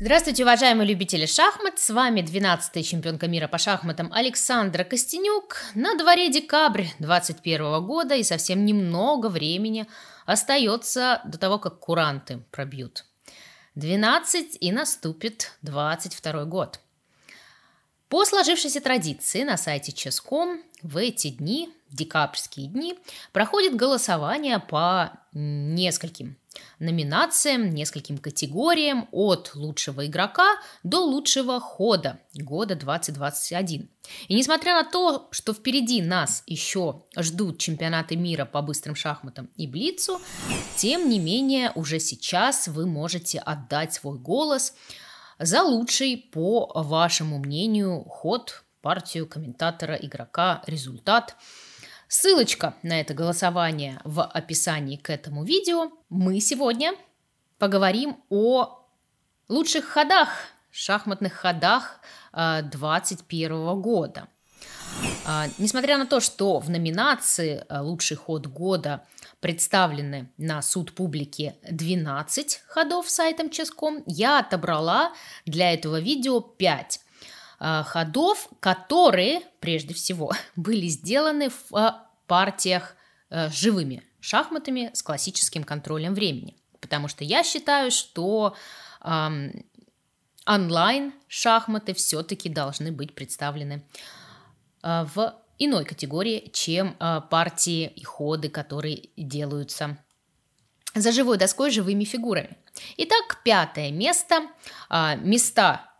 Здравствуйте, уважаемые любители шахмат! С вами 12-я чемпионка мира по шахматам Александра Костенюк. На дворе декабрь 2021 года и совсем немного времени остается до того, как куранты пробьют. 12 и наступит 22 год. По сложившейся традиции на сайте Ческом в эти дни, декабрьские дни, проходит голосование по нескольким номинациям, нескольким категориям от лучшего игрока до лучшего хода года 2021. И несмотря на то, что впереди нас еще ждут чемпионаты мира по быстрым шахматам и блицу, тем не менее уже сейчас вы можете отдать свой голос за лучший, по вашему мнению, ход, партию, комментатора, игрока, результат – Ссылочка на это голосование в описании к этому видео. Мы сегодня поговорим о лучших ходах, шахматных ходах 2021 а, года. А, несмотря на то, что в номинации а, «Лучший ход года» представлены на суд публики 12 ходов сайтом Ческом, я отобрала для этого видео 5. Э, ходов, которые, прежде всего, были сделаны в э, партиях э, живыми шахматами с классическим контролем времени. Потому что я считаю, что эм, онлайн шахматы все-таки должны быть представлены в иной категории, чем партии и ходы, которые делаются за живой доской живыми фигурами. Итак, пятое место. А, места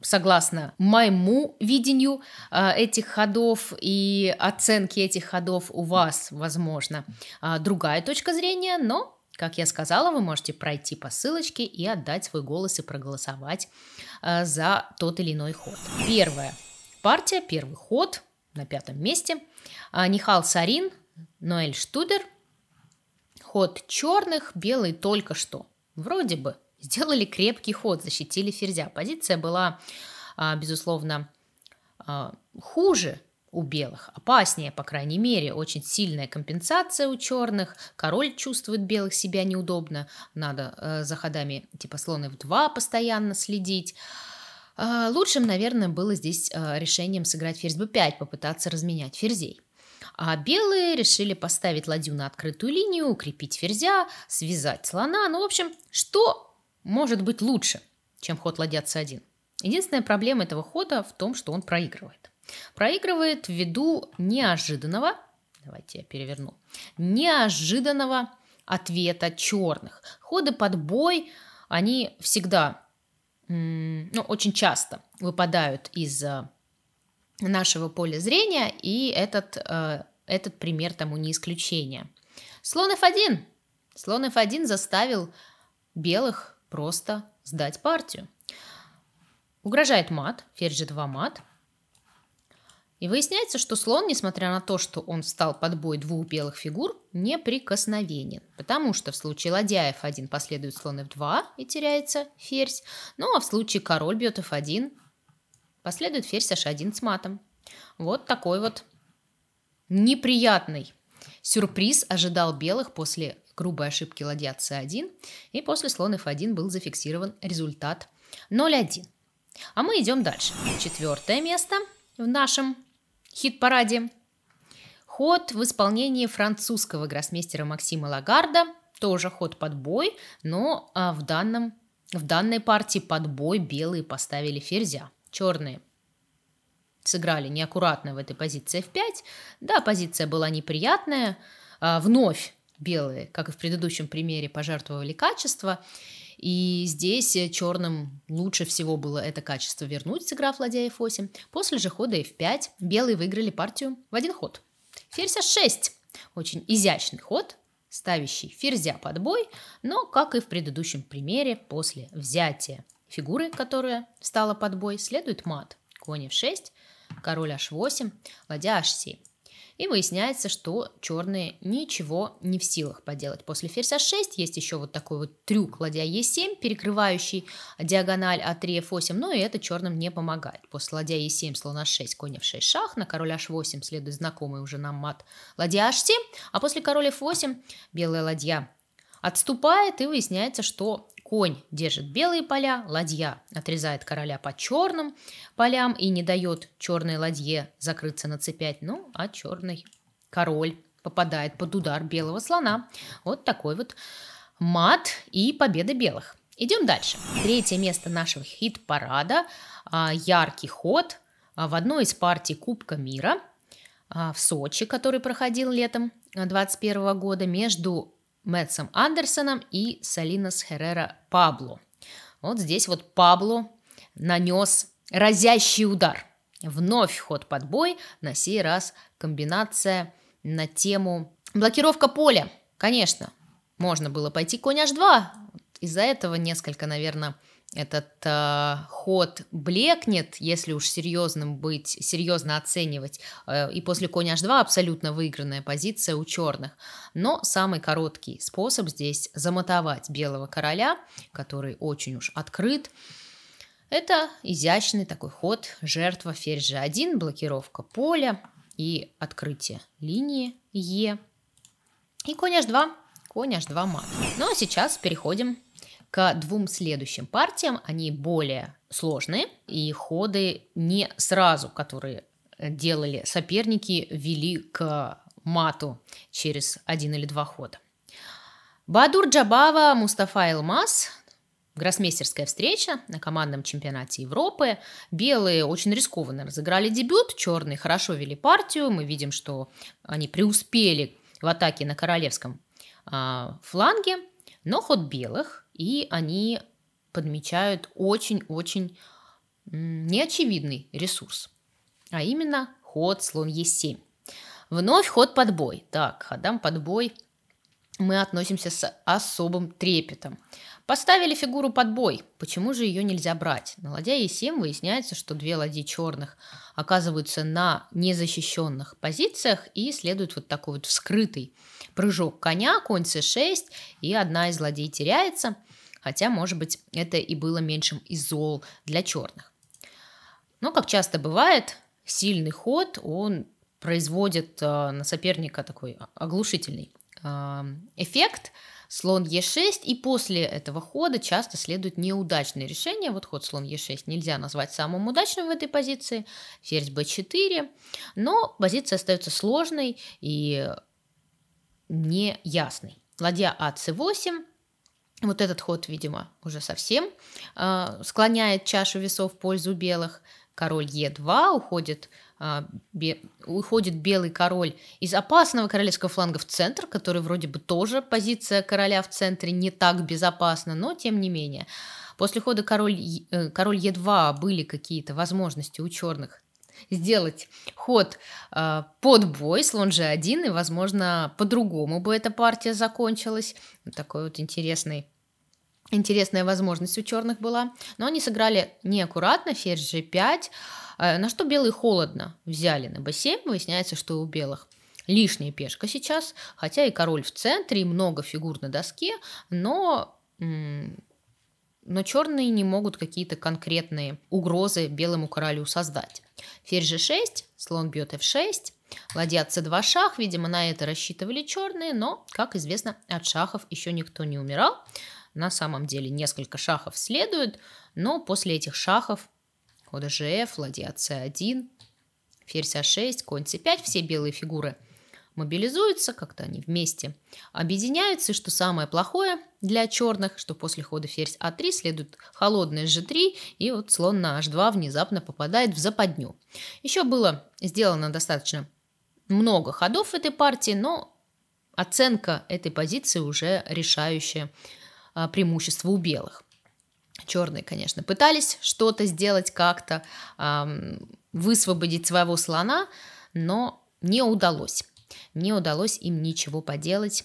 согласно моему видению а, этих ходов и оценки этих ходов у вас, возможно, а, другая точка зрения, но как я сказала, вы можете пройти по ссылочке и отдать свой голос и проголосовать а, за тот или иной ход. Первая партия, первый ход на пятом месте. Нихал Сарин, Ноэль Штудер. Ход черных, белый только что. Вроде бы сделали крепкий ход, защитили ферзя. Позиция была, а, безусловно, а, хуже у белых, опаснее, по крайней мере, очень сильная компенсация у черных, король чувствует белых себя неудобно, надо э, за ходами типа слона в два постоянно следить. А, лучшим, наверное, было здесь э, решением сыграть ферзь b5, попытаться разменять ферзей. А белые решили поставить ладью на открытую линию, укрепить ферзя, связать слона. Ну, в общем, что может быть лучше, чем ход ладья c1. Единственная проблема этого хода в том, что он проигрывает. Проигрывает ввиду неожиданного, давайте я переверну, неожиданного ответа черных. Ходы под бой, они всегда, ну, очень часто выпадают из нашего поля зрения, и этот, э, этот пример тому не исключение. Слон F1. Слон F1 заставил белых просто сдать партию. Угрожает мат, ферзь g2 мат. И выясняется, что слон, несмотря на то, что он встал под бой двух белых фигур, неприкосновенен. Потому что в случае ладья f1 последует слон f2 и теряется ферзь. Ну а в случае король бьет f1 последует ферзь h1 с матом. Вот такой вот неприятный сюрприз ожидал белых после грубой ошибки ладья c1, и после слон f1 был зафиксирован результат 0-1. А мы идем дальше. Четвертое место в нашем хит-параде. Ход в исполнении французского гроссмейстера Максима Лагарда, тоже ход под бой, но а, в, данном, в данной партии под бой белые поставили ферзя, черные сыграли неаккуратно в этой позиции f5. Да, позиция была неприятная. А, вновь белые, как и в предыдущем примере, пожертвовали качество, и здесь э, черным лучше всего было это качество вернуть, сыграв ладья f8. После же хода f5 белые выиграли партию в один ход. Ферзь h6. Очень изящный ход, ставящий ферзя под бой, но, как и в предыдущем примере, после взятия фигуры, которая стала под бой, следует мат. Конь f6, король h8, ладья h7. И выясняется, что черные ничего не в силах поделать. После ферзя 6 есть еще вот такой вот трюк ладья Е7, перекрывающий диагональ от 3 F8, но и это черным не помогает. После ладья Е7 слона 6, конь в 6 шах, на король H8 следует знакомый уже нам мат ладья H7, а после король F8 белая ладья отступает и выясняется, что Конь держит белые поля, ладья отрезает короля по черным полям и не дает черной ладье закрыться на c Ну, а черный король попадает под удар белого слона. Вот такой вот мат и победа белых. Идем дальше. Третье место нашего хит-парада а, «Яркий ход» а, в одной из партий Кубка мира а, в Сочи, который проходил летом 2021 года между Мэтсом Андерсоном и Салинос Херрера Пабло. Вот здесь вот Пабло нанес разящий удар. Вновь ход под бой, на сей раз комбинация на тему блокировка поля. Конечно, можно было пойти конь h2, из-за этого несколько, наверное, этот э, ход блекнет, если уж серьезным быть, серьезно оценивать. Э, и после конь h2 абсолютно выигранная позиция у черных. Но самый короткий способ здесь замотовать белого короля, который очень уж открыт. Это изящный такой ход, жертва ферзь g1, блокировка поля и открытие линии Е. И конь h2, конь h2 мат. Ну а сейчас переходим к двум следующим партиям они более сложные, и ходы не сразу, которые делали соперники, вели к мату через один или два хода. Бадур Джабава, Мустафа Илмаз, Гроссмейстерская встреча на командном чемпионате Европы. Белые очень рискованно разыграли дебют, черные хорошо вели партию. Мы видим, что они преуспели в атаке на королевском э, фланге но ход белых, и они подмечают очень-очень неочевидный ресурс, а именно ход слон Е7. Вновь ход под бой. Так, ходам под бой мы относимся с особым трепетом. Поставили фигуру под бой. Почему же ее нельзя брать? На ладья Е7 выясняется, что две ладьи черных оказываются на незащищенных позициях и следует вот такой вот вскрытый прыжок коня, конь С6, и одна из ладей теряется, хотя, может быть, это и было меньшим из зол для черных. Но, как часто бывает, сильный ход, он производит э, на соперника такой оглушительный а, эффект слон Е6, и после этого хода часто следуют неудачные решения. Вот ход слон Е6 нельзя назвать самым удачным в этой позиции, ферзь Б4, но позиция остается сложной и неясной. Ладья А, С8, вот этот ход, видимо, уже совсем э, склоняет чашу весов в пользу белых. Король Е2 уходит а, бе... уходит белый король из опасного королевского фланга в центр, который вроде бы тоже позиция короля в центре не так безопасна, но тем не менее. После хода король, э, король Е2 были какие-то возможности у черных сделать ход э, под бой слон G1, и, возможно, по-другому бы эта партия закончилась. Вот такой вот интересный Интересная возможность у черных была, но они сыграли неаккуратно, ферзь g5, Э, на что белые холодно взяли на b7, выясняется, что у белых лишняя пешка сейчас, хотя и король в центре, и много фигур на доске, но но черные не могут какие-то конкретные угрозы белому королю создать. Ферзь g6, слон бьет f6, ладья c2 шах, видимо, на это рассчитывали черные, но, как известно, от шахов еще никто не умирал. На самом деле несколько шахов следует, но после этих шахов ОДЖФ, ладья С1, ферзь А6, конь С5, все белые фигуры мобилизуются, как-то они вместе объединяются, и что самое плохое для черных, что после хода ферзь А3 следует холодный G3, и вот слон на H2 внезапно попадает в западню. Еще было сделано достаточно много ходов в этой партии, но оценка этой позиции уже решающая а, преимущество у белых черные, конечно, пытались что-то сделать как-то, эм, высвободить своего слона, но не удалось. Не удалось им ничего поделать.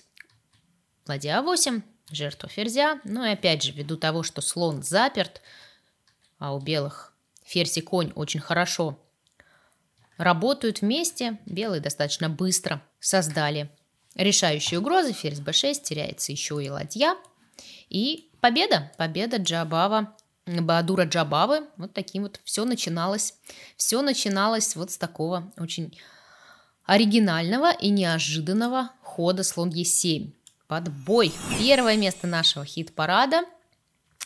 Ладья 8, жертва ферзя. Ну и опять же, ввиду того, что слон заперт, а у белых ферзь и конь очень хорошо работают вместе, белые достаточно быстро создали решающие угрозы. Ферзь б 6 теряется еще и ладья – и победа, победа Джабава, Баадура Джабавы, вот таким вот все начиналось, все начиналось вот с такого очень оригинального и неожиданного хода слон Е7. подбой Первое место нашего хит-парада.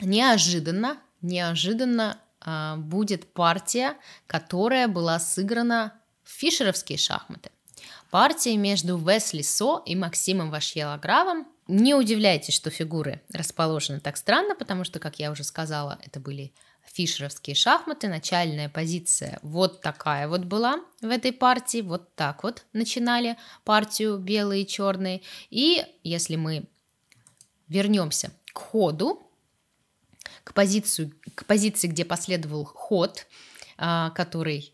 Неожиданно, неожиданно э, будет партия, которая была сыграна в фишеровские шахматы. Партия между Весли Со и Максимом Вашьелогравом не удивляйтесь, что фигуры расположены так странно, потому что, как я уже сказала, это были фишеровские шахматы, начальная позиция вот такая вот была в этой партии, вот так вот начинали партию белые и черные. И если мы вернемся к ходу, к, позицию, к позиции, где последовал ход, а, который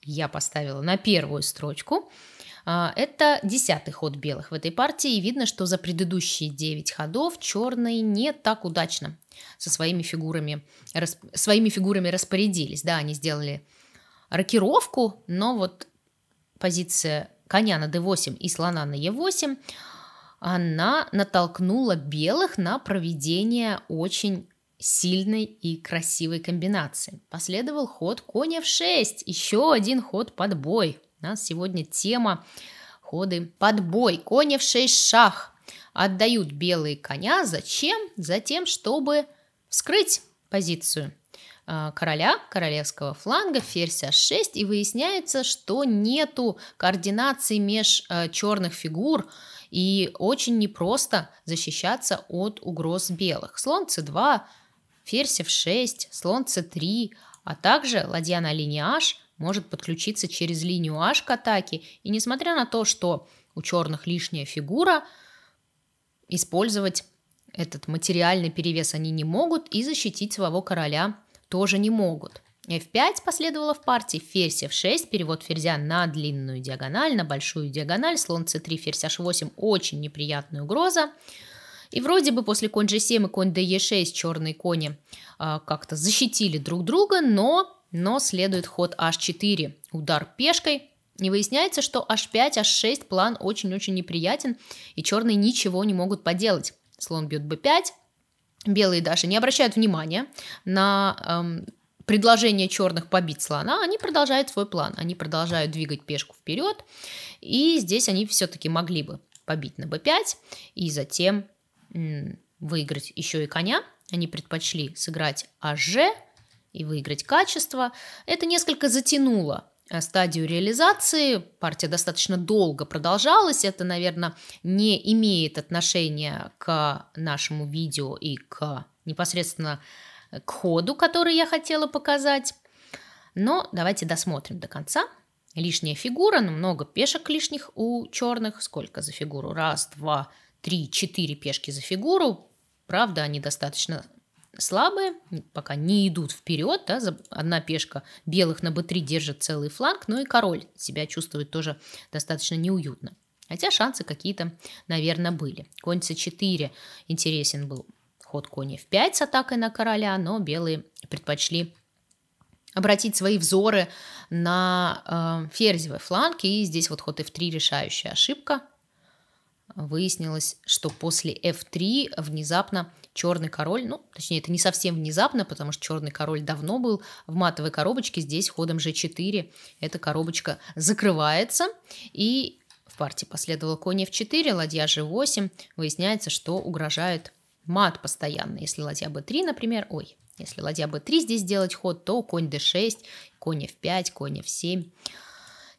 я поставила на первую строчку, а, это десятый ход белых в этой партии, и видно, что за предыдущие 9 ходов черные не так удачно со своими фигурами, рас, своими фигурами распорядились. Да, они сделали рокировку, но вот позиция коня на d8 и слона на e8 она натолкнула белых на проведение очень сильной и красивой комбинации. Последовал ход коня в 6, еще один ход под бой. У нас сегодня тема ходы под бой. Кони в шесть шах отдают белые коня. Зачем? Затем, чтобы вскрыть позицию а, короля, королевского фланга, ферзь h6, а и выясняется, что нету координации меж а, черных фигур, и очень непросто защищаться от угроз белых. Слон c2, ферзь f6, слон c3, а также ладья на линии h может подключиться через линию H к атаке, и несмотря на то, что у черных лишняя фигура, использовать этот материальный перевес они не могут, и защитить своего короля тоже не могут. F5 последовало в партии, ферзь F6, перевод ферзя на длинную диагональ, на большую диагональ, слон C3, ферзь H8, очень неприятная угроза. И вроде бы после конь G7 и конь DE6 черные кони э, как-то защитили друг друга, но но следует ход h4, удар пешкой, не выясняется, что h5, h6 план очень-очень неприятен, и черные ничего не могут поделать. Слон бьет b5, белые даже не обращают внимания на эм, предложение черных побить слона, они продолжают свой план, они продолжают двигать пешку вперед, и здесь они все-таки могли бы побить на b5, и затем м, выиграть еще и коня, они предпочли сыграть hg, и выиграть качество, это несколько затянуло э, стадию реализации. Партия достаточно долго продолжалась. Это, наверное, не имеет отношения к нашему видео и к непосредственно э, к ходу, который я хотела показать. Но давайте досмотрим до конца. Лишняя фигура, но ну, много пешек лишних у черных. Сколько за фигуру? Раз, два, три, четыре пешки за фигуру. Правда, они достаточно слабые, пока не идут вперед, да, одна пешка белых на b3 держит целый фланг, но и король себя чувствует тоже достаточно неуютно. Хотя шансы какие-то, наверное, были. Конь c4 интересен был ход коня f5 с атакой на короля, но белые предпочли обратить свои взоры на э, ферзевый фланг, и здесь вот ход f3 решающая ошибка. Выяснилось, что после f3 внезапно Черный король, ну, точнее, это не совсем внезапно, потому что черный король давно был в матовой коробочке, здесь ходом G4 эта коробочка закрывается, и в партии последовало конь F4, ладья G8, выясняется, что угрожает мат постоянно. Если ладья b3, например, ой, если ладья b3 здесь делать ход, то конь d6, конь f5, конь f7.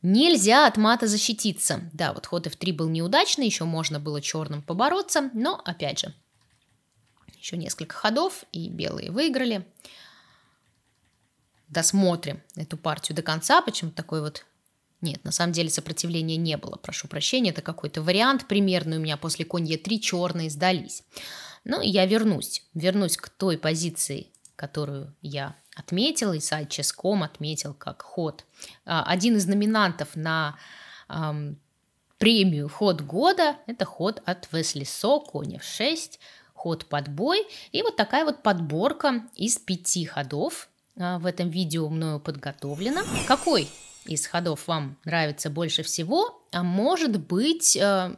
Нельзя от мата защититься. Да, вот ход f3 был неудачный, еще можно было черным побороться, но, опять же, еще несколько ходов, и белые выиграли. Досмотрим эту партию до конца. Почему такой вот... Нет, на самом деле сопротивления не было, прошу прощения. Это какой-то вариант примерный у меня после конь Е3 черные сдались. Но ну, я вернусь, вернусь к той позиции, которую я отметил и сайт Ческом отметил как ход. А, один из номинантов на эм, премию «Ход года» – это ход от Весли Со, коня в 6, ход под бой. И вот такая вот подборка из пяти ходов а, в этом видео мною подготовлена. Какой из ходов вам нравится больше всего? А может быть, э,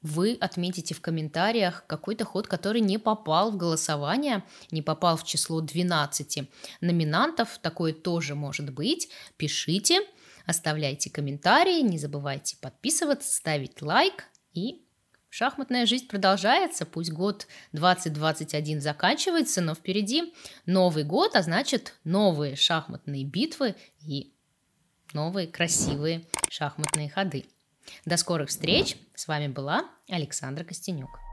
вы отметите в комментариях какой-то ход, который не попал в голосование, не попал в число 12 номинантов. Такое тоже может быть. Пишите, оставляйте комментарии, не забывайте подписываться, ставить лайк и Шахматная жизнь продолжается, пусть год 2021 заканчивается, но впереди Новый год, а значит новые шахматные битвы и новые красивые шахматные ходы. До скорых встреч! С вами была Александра Костенюк.